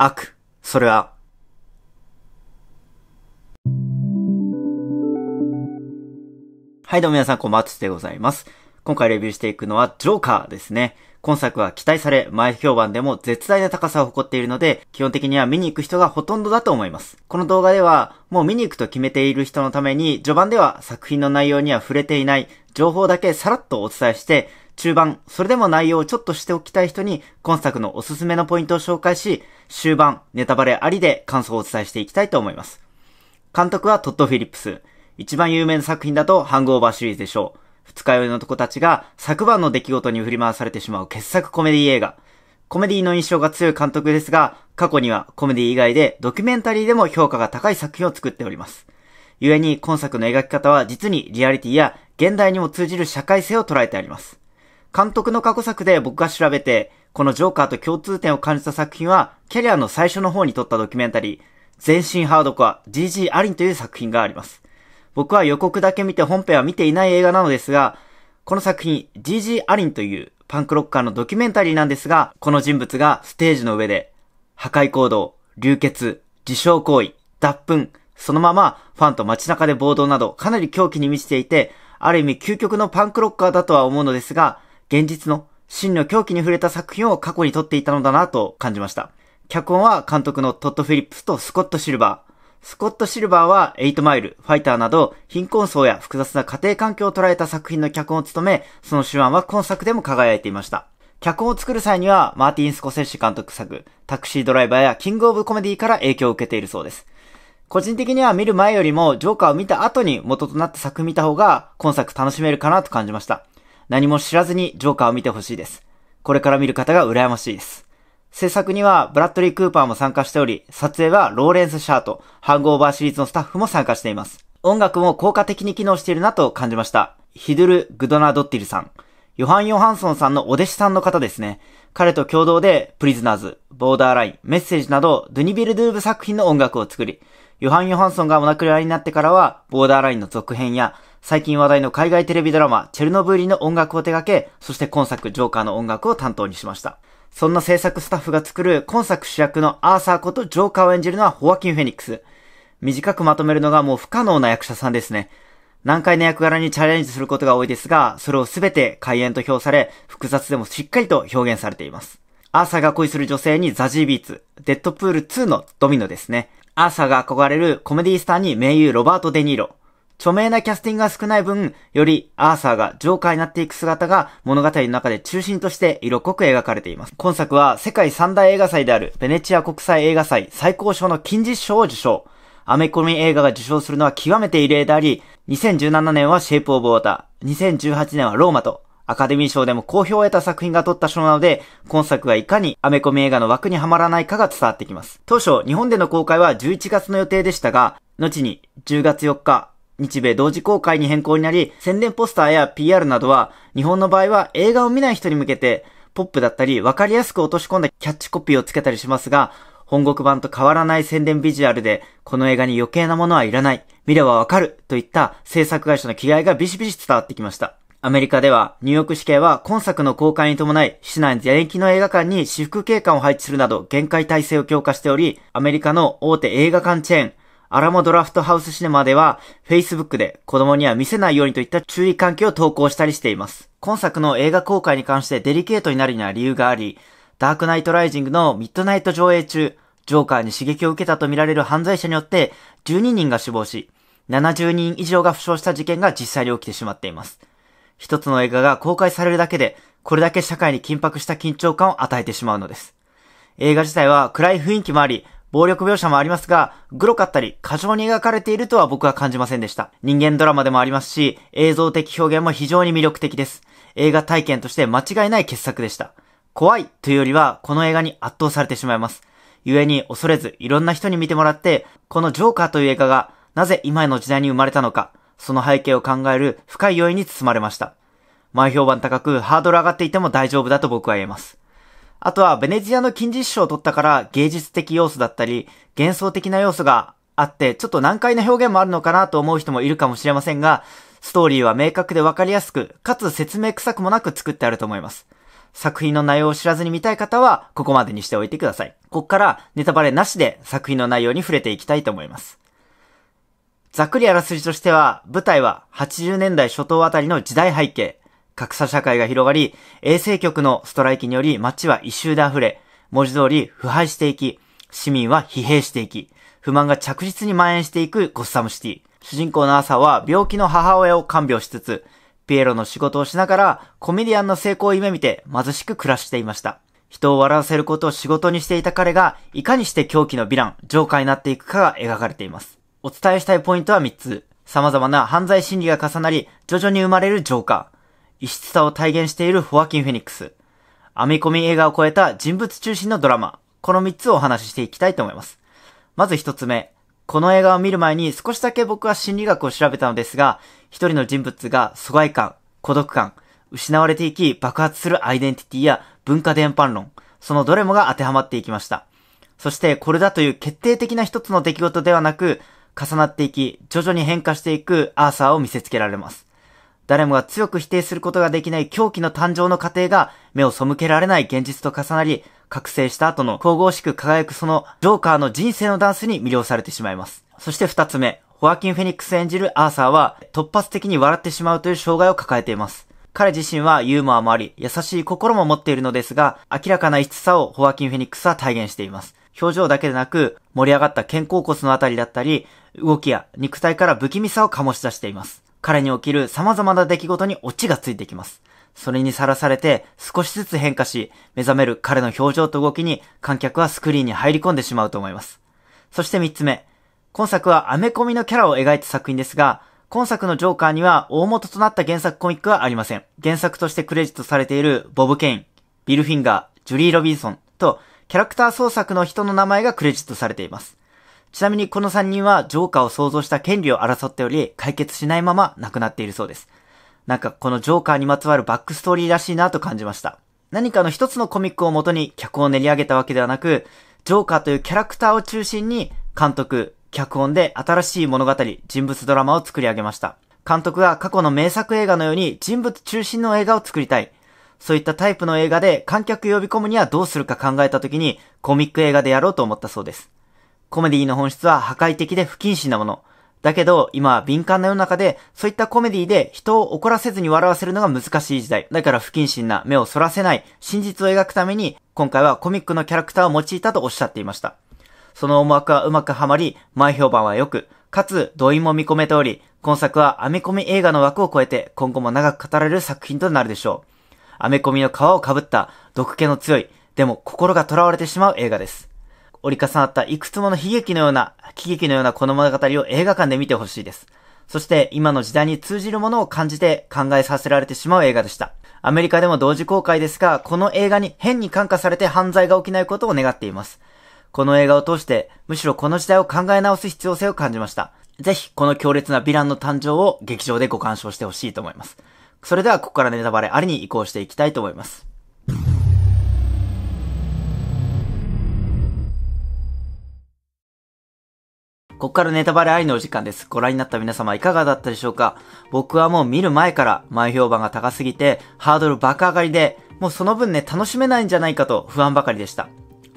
悪、それは、はいどうも皆さんこんばんは、つでございます。今回レビューしていくのは、ジョーカーですね。今作は期待され、前評判でも絶大な高さを誇っているので、基本的には見に行く人がほとんどだと思います。この動画では、もう見に行くと決めている人のために、序盤では作品の内容には触れていない、情報だけさらっとお伝えして、中盤、それでも内容をちょっとしておきたい人に、今作のおすすめのポイントを紹介し、終盤、ネタバレありで感想をお伝えしていきたいと思います。監督はトッド・フィリップス。一番有名な作品だと、ハングオーバーシリーズでしょう。二日酔いの男たちが、昨晩の出来事に振り回されてしまう傑作コメディ映画。コメディの印象が強い監督ですが、過去にはコメディ以外でドキュメンタリーでも評価が高い作品を作っております。故に今作の描き方は実にリアリティや現代にも通じる社会性を捉えてあります。監督の過去作で僕が調べて、このジョーカーと共通点を感じた作品は、キャリアの最初の方に撮ったドキュメンタリー、全身ハードコア GG アリンという作品があります。僕は予告だけ見て本編は見ていない映画なのですが、この作品 GG アリンというパンクロッカーのドキュメンタリーなんですが、この人物がステージの上で、破壊行動、流血、自傷行為、脱粉、そのままファンと街中で暴動などかなり狂気に満ちていて、ある意味究極のパンクロッカーだとは思うのですが、現実の真の狂気に触れた作品を過去に撮っていたのだなと感じました。脚本は監督のトッド・フィリップスとスコット・シルバー。スコット・シルバーは8マイル、ファイターなど貧困層や複雑な家庭環境を捉えた作品の脚本を務め、その手腕は今作でも輝いていました。脚本を作る際には、マーティン・スコセッシ監督作、タクシードライバーやキングオブコメディから影響を受けているそうです。個人的には見る前よりも、ジョーカーを見た後に元となった作品見た方が、今作楽しめるかなと感じました。何も知らずにジョーカーを見てほしいです。これから見る方が羨ましいです。制作にはブラッドリー・クーパーも参加しており、撮影はローレンス・シャート、ハングオーバーシリーズのスタッフも参加しています。音楽も効果的に機能しているなと感じました。ヒドゥル・グドナ・ドッティルさん。ヨハン・ヨハンソンさんのお弟子さんの方ですね。彼と共同で、プリズナーズ、ボーダーライン、メッセージなど、ドゥニビル・ドゥーブ作品の音楽を作り、ヨハン・ヨハンソンがお亡くなりになってからは、ボーダーラインの続編や、最近話題の海外テレビドラマ、チェルノブイリの音楽を手掛け、そして今作ジョーカーの音楽を担当にしました。そんな制作スタッフが作る今作主役のアーサーことジョーカーを演じるのはホアキン・フェニックス。短くまとめるのがもう不可能な役者さんですね。難解な役柄にチャレンジすることが多いですが、それをすべて開演と評され、複雑でもしっかりと表現されています。アーサーが恋する女性にザジービーツ、デッドプール2のドミノですね。アーサーが憧れるコメディスターに名優ロバート・デ・ニーロ、著名なキャスティングが少ない分、よりアーサーがジョーカーになっていく姿が物語の中で中心として色濃く描かれています。今作は世界三大映画祭であるベネチア国際映画祭最高賞の金字賞を受賞。アメコミ映画が受賞するのは極めて異例であり、2017年はシェイプオブウォーター、2018年はローマと、アカデミー賞でも好評を得た作品が取った賞なので、今作がいかにアメコミ映画の枠にはまらないかが伝わってきます。当初、日本での公開は11月の予定でしたが、後に10月4日、日米同時公開に変更になり、宣伝ポスターや PR などは、日本の場合は映画を見ない人に向けて、ポップだったり、わかりやすく落とし込んだキャッチコピーをつけたりしますが、本国版と変わらない宣伝ビジュアルで、この映画に余計なものはいらない、見ればわかる、といった制作会社の気合がビシビシ伝わってきました。アメリカでは、ニューヨーク市警は今作の公開に伴い、市内全域の映画館に私服警官を配置するなど、限界体制を強化しており、アメリカの大手映画館チェーン、アラモドラフトハウスシネマでは、Facebook で子供には見せないようにといった注意喚起を投稿したりしています。今作の映画公開に関してデリケートになるには理由があり、ダークナイトライジングのミッドナイト上映中、ジョーカーに刺激を受けたとみられる犯罪者によって12人が死亡し、70人以上が負傷した事件が実際に起きてしまっています。一つの映画が公開されるだけで、これだけ社会に緊迫した緊張感を与えてしまうのです。映画自体は暗い雰囲気もあり、暴力描写もありますが、グロかったり、過剰に描かれているとは僕は感じませんでした。人間ドラマでもありますし、映像的表現も非常に魅力的です。映画体験として間違いない傑作でした。怖いというよりは、この映画に圧倒されてしまいます。故に恐れず、いろんな人に見てもらって、このジョーカーという映画が、なぜ今の時代に生まれたのか、その背景を考える深い要因に包まれました。前評判高くハードル上がっていても大丈夫だと僕は言えます。あとはベネチアの金字師賞を取ったから芸術的要素だったり、幻想的な要素があって、ちょっと難解な表現もあるのかなと思う人もいるかもしれませんが、ストーリーは明確でわかりやすく、かつ説明臭くもなく作ってあると思います。作品の内容を知らずに見たい方は、ここまでにしておいてください。ここからネタバレなしで作品の内容に触れていきたいと思います。ざっくりあらすじとしては、舞台は80年代初頭あたりの時代背景。格差社会が広がり、衛生局のストライキにより街は異臭で溢れ、文字通り腐敗していき、市民は疲弊していき、不満が着実に蔓延していくゴッサムシティ。主人公の朝は病気の母親を看病しつつ、ピエロの仕事をしながらコメディアンの成功を夢見て貧しく暮らしていました。人を笑わせることを仕事にしていた彼が、いかにして狂気のヴィラン、ジョーカーになっていくかが描かれています。お伝えしたいポイントは3つ。様々な犯罪心理が重なり、徐々に生まれるジョーカー。異質さを体現しているホアキン・フェニックス。編み込み映画を超えた人物中心のドラマ。この3つをお話ししていきたいと思います。まず1つ目。この映画を見る前に少しだけ僕は心理学を調べたのですが、一人の人物が疎外感、孤独感、失われていき爆発するアイデンティティや文化伝播論、そのどれもが当てはまっていきました。そしてこれだという決定的な一つの出来事ではなく、重なっていき、徐々に変化していくアーサーを見せつけられます。誰もが強く否定することができない狂気の誕生の過程が目を背けられない現実と重なり、覚醒した後の神々しく輝くそのジョーカーの人生のダンスに魅了されてしまいます。そして二つ目、ホアキン・フェニックス演じるアーサーは突発的に笑ってしまうという障害を抱えています。彼自身はユーモアもあり、優しい心も持っているのですが、明らかな異質さをホアキン・フェニックスは体現しています。表情だけでなく、盛り上がった肩甲骨のあたりだったり、動きや肉体から不気味さを醸し出しています。彼に起きる様々な出来事にオチがついてきます。それにさらされて少しずつ変化し、目覚める彼の表情と動きに観客はスクリーンに入り込んでしまうと思います。そして3つ目。今作はアメコミのキャラを描いた作品ですが、今作のジョーカーには大元となった原作コミックはありません。原作としてクレジットされているボブ・ケイン、ビル・フィンガー、ジュリー・ロビンソンとキャラクター創作の人の名前がクレジットされています。ちなみにこの3人はジョーカーを想像した権利を争っており、解決しないまま亡くなっているそうです。なんかこのジョーカーにまつわるバックストーリーらしいなと感じました。何かの一つのコミックをもとに脚を練り上げたわけではなく、ジョーカーというキャラクターを中心に監督、脚本で新しい物語、人物ドラマを作り上げました。監督が過去の名作映画のように人物中心の映画を作りたい。そういったタイプの映画で観客呼び込むにはどうするか考えた時にコミック映画でやろうと思ったそうです。コメディの本質は破壊的で不謹慎なもの。だけど、今は敏感な世の中で、そういったコメディで人を怒らせずに笑わせるのが難しい時代。だから不謹慎な、目をそらせない、真実を描くために、今回はコミックのキャラクターを用いたとおっしゃっていました。その思惑はうまくはまり、前評判は良く、かつ動員も見込めており、今作はアメコミ映画の枠を超えて、今後も長く語られる作品となるでしょう。アメコミの皮をかぶった、毒気の強い、でも心が囚われてしまう映画です。折り重なったいくつもの悲劇のような、喜劇のようなこの物語を映画館で見てほしいです。そして今の時代に通じるものを感じて考えさせられてしまう映画でした。アメリカでも同時公開ですが、この映画に変に感化されて犯罪が起きないことを願っています。この映画を通して、むしろこの時代を考え直す必要性を感じました。ぜひ、この強烈なヴィランの誕生を劇場でご鑑賞してほしいと思います。それでは、ここからネタバレありに移行していきたいと思います。こっからネタバレありのお時間です。ご覧になった皆様いかがだったでしょうか僕はもう見る前から前評判が高すぎて、ハードル爆上がりで、もうその分ね、楽しめないんじゃないかと不安ばかりでした。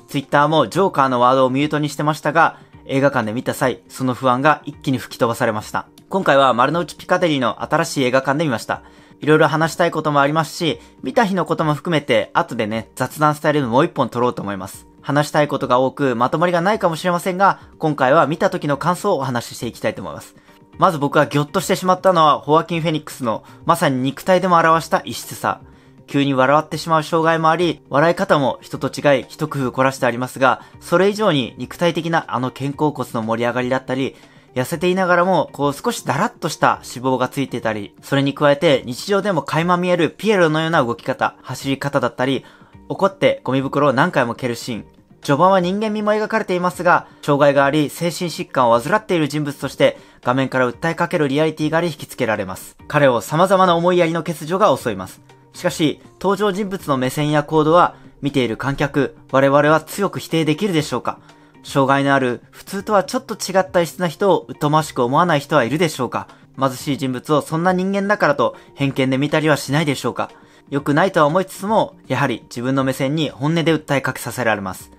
Twitter もジョーカーのワードをミュートにしてましたが、映画館で見た際、その不安が一気に吹き飛ばされました。今回は丸の内ピカデリーの新しい映画館で見ました。いろいろ話したいこともありますし、見た日のことも含めて、後でね、雑談スタイルもう一本撮ろうと思います。話したいことが多く、まとまりがないかもしれませんが、今回は見た時の感想をお話ししていきたいと思います。まず僕がギョッとしてしまったのは、ホワキン・フェニックスの、まさに肉体でも表した異質さ。急に笑ってしまう障害もあり、笑い方も人と違い一工夫凝らしてありますが、それ以上に肉体的なあの肩甲骨の盛り上がりだったり、痩せていながらも、こう少しダラッとした脂肪がついてたり、それに加えて日常でも垣間見えるピエロのような動き方、走り方だったり、怒ってゴミ袋を何回も蹴るシーン、序盤は人間味も描かれていますが、障害があり、精神疾患を患っている人物として、画面から訴えかけるリアリティがあり引きつけられます。彼を様々な思いやりの欠如が襲います。しかし、登場人物の目線や行動は、見ている観客、我々は強く否定できるでしょうか障害のある、普通とはちょっと違った異質な人を疎ましく思わない人はいるでしょうか貧しい人物をそんな人間だからと偏見で見たりはしないでしょうか良くないとは思いつつも、やはり自分の目線に本音で訴えかけさせられます。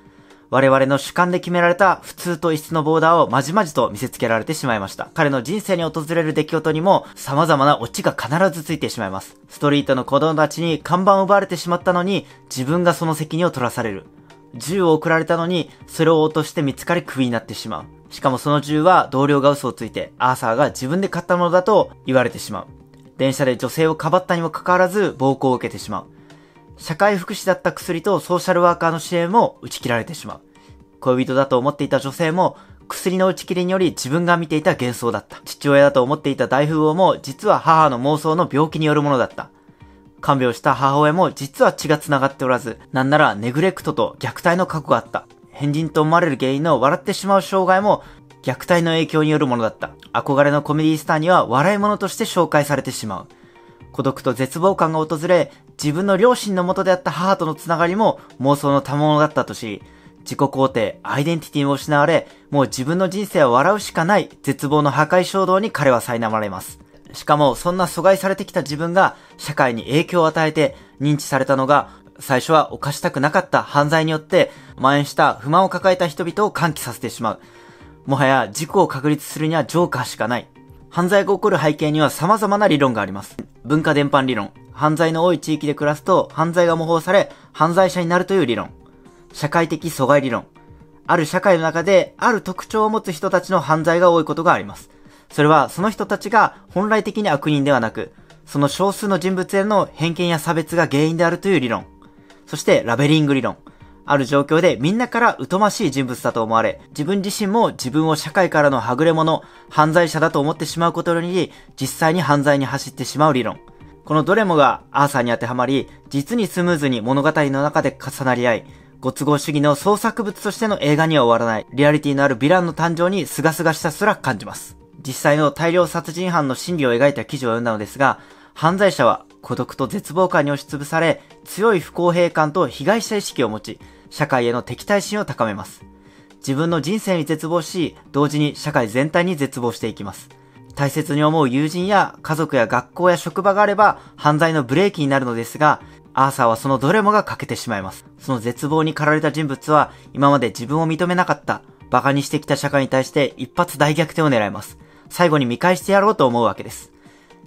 我々の主観で決められた普通と異質のボーダーをまじまじと見せつけられてしまいました。彼の人生に訪れる出来事にも様々なオチが必ずついてしまいます。ストリートの子供たちに看板を奪われてしまったのに自分がその責任を取らされる。銃を送られたのにそれを落として見つかりクビになってしまう。しかもその銃は同僚が嘘をついて、アーサーが自分で買ったものだと言われてしまう。電車で女性をかばったにもかかわらず暴行を受けてしまう。社会福祉だった薬とソーシャルワーカーの支援も打ち切られてしまう。恋人だと思っていた女性も、薬の打ち切りにより自分が見ていた幻想だった。父親だと思っていた大富豪も、実は母の妄想の病気によるものだった。看病した母親も実は血が繋がっておらず、なんならネグレクトと虐待の過去があった。変人と思われる原因の笑ってしまう障害も虐待の影響によるものだった。憧れのコメディスターには笑い者として紹介されてしまう。孤独と絶望感が訪れ、自分の両親のもとであった母とのつながりも妄想の賜物だったとし、自己肯定、アイデンティティも失われ、もう自分の人生は笑うしかない絶望の破壊衝動に彼は苛まれます。しかも、そんな阻害されてきた自分が社会に影響を与えて認知されたのが、最初は犯したくなかった犯罪によって蔓延した不満を抱えた人々を喚起させてしまう。もはや事故を確立するにはジョーカーしかない。犯罪が起こる背景には様々な理論があります。文化伝播理論。犯罪の多い地域で暮らすと犯罪が模倣され犯罪者になるという理論。社会的阻害理論。ある社会の中である特徴を持つ人たちの犯罪が多いことがあります。それはその人たちが本来的に悪人ではなく、その少数の人物への偏見や差別が原因であるという理論。そしてラベリング理論。ある状況でみんなから疎ましい人物だと思われ、自分自身も自分を社会からのはぐれ者、犯罪者だと思ってしまうことに、実際に犯罪に走ってしまう理論。このどれもがアーサーに当てはまり、実にスムーズに物語の中で重なり合い、ご都合主義の創作物としての映画には終わらない、リアリティのあるヴィランの誕生にすがすがしさすら感じます。実際の大量殺人犯の心理を描いた記事を読んだのですが、犯罪者は孤独と絶望感に押しつぶされ、強い不公平感と被害者意識を持ち、社会への敵対心を高めます。自分の人生に絶望し、同時に社会全体に絶望していきます。大切に思う友人や家族や学校や職場があれば犯罪のブレーキになるのですが、アーサーはそのどれもが欠けてしまいます。その絶望に駆られた人物は今まで自分を認めなかった、馬鹿にしてきた社会に対して一発大逆転を狙います。最後に見返してやろうと思うわけです。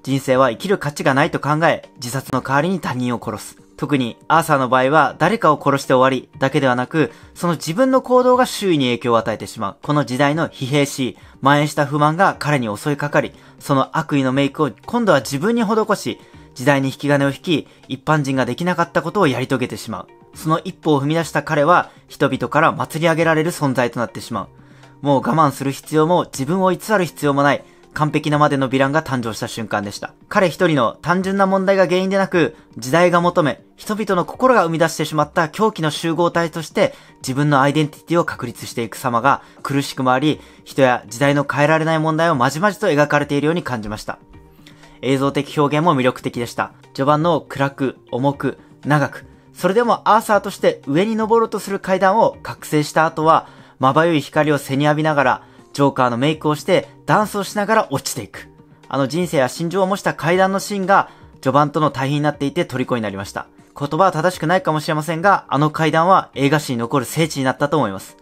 人生は生きる価値がないと考え、自殺の代わりに他人を殺す。特に、アーサーの場合は、誰かを殺して終わりだけではなく、その自分の行動が周囲に影響を与えてしまう。この時代の疲弊し、蔓延した不満が彼に襲いかかり、その悪意のメイクを今度は自分に施し、時代に引き金を引き、一般人ができなかったことをやり遂げてしまう。その一歩を踏み出した彼は、人々から祭り上げられる存在となってしまう。もう我慢する必要も自分を偽る必要もない。完璧なまでのヴィランが誕生した瞬間でした。彼一人の単純な問題が原因でなく、時代が求め、人々の心が生み出してしまった狂気の集合体として、自分のアイデンティティを確立していく様が苦しくもあり、人や時代の変えられない問題をまじまじと描かれているように感じました。映像的表現も魅力的でした。序盤の暗く、重く、長く、それでもアーサーとして上に登ろうとする階段を覚醒した後は、まばゆい光を背に浴びながら、ジョーカーのメイクをしてダンスをしながら落ちていく。あの人生や心情を模した階段のシーンが序盤との対比になっていて虜になりました。言葉は正しくないかもしれませんが、あの階段は映画史に残る聖地になったと思います。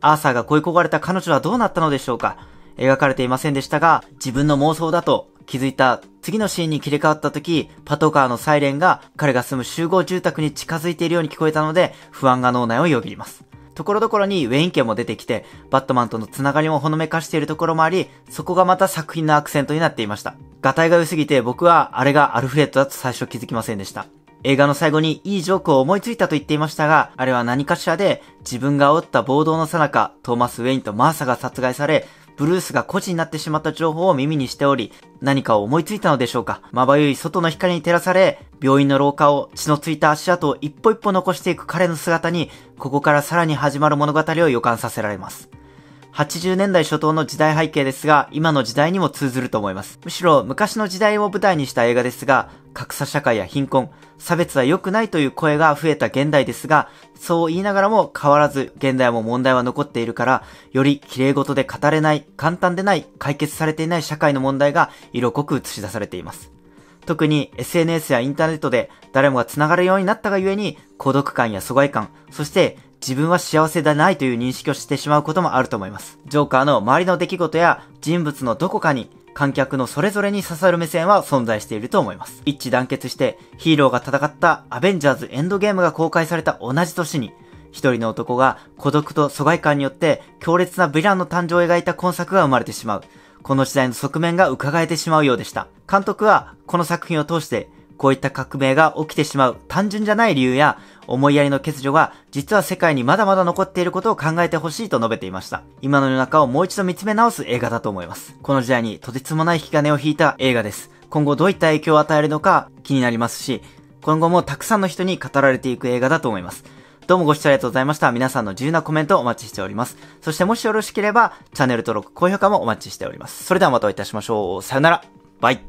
アーサーが恋焦がれた彼女はどうなったのでしょうか描かれていませんでしたが、自分の妄想だと気づいた次のシーンに切り替わった時、パトカーのサイレンが彼が住む集合住宅に近づいているように聞こえたので、不安が脳内をよぎります。ところどころにウェイン家も出てきて、バットマンとのつながりもほのめかしているところもあり、そこがまた作品のアクセントになっていました。ガタイが良すぎて僕はあれがアルフレッドだと最初気づきませんでした。映画の最後にいいジョークを思いついたと言っていましたが、あれは何かしらで自分が煽った暴動の最中、トーマス・ウェインとマーサが殺害され、ブルースが孤児になってしまった情報を耳にしており、何かを思いついたのでしょうか。まばゆい外の光に照らされ、病院の廊下を血のついた足跡を一歩一歩残していく彼の姿に、ここからさらに始まる物語を予感させられます。80年代初頭の時代背景ですが、今の時代にも通ずると思います。むしろ昔の時代を舞台にした映画ですが、格差社会や貧困、差別は良くないという声が増えた現代ですが、そう言いながらも変わらず現代も問題は残っているから、より綺麗事で語れない、簡単でない、解決されていない社会の問題が色濃く映し出されています。特に SNS やインターネットで誰もが繋がるようになったがゆえに孤独感や疎外感、そして自分は幸せでないという認識をしてしまうこともあると思います。ジョーカーの周りの出来事や人物のどこかに観客のそれぞれに刺さる目線は存在していると思います。一致団結してヒーローが戦ったアベンジャーズエンドゲームが公開された同じ年に、一人の男が孤独と疎外感によって強烈なヴィランの誕生を描いた今作が生まれてしまう。この時代の側面が伺えてしまうようでした。監督はこの作品を通してこういった革命が起きてしまう単純じゃない理由や思いやりの欠如が実は世界にまだまだ残っていることを考えてほしいと述べていました。今の世の中をもう一度見つめ直す映画だと思います。この時代にとてつもない引き金を引いた映画です。今後どういった影響を与えるのか気になりますし、今後もたくさんの人に語られていく映画だと思います。どうもご視聴ありがとうございました。皆さんの自由なコメントをお待ちしております。そしてもしよろしければ、チャンネル登録、高評価もお待ちしております。それではまたお会いいたしましょう。さよなら。バイ。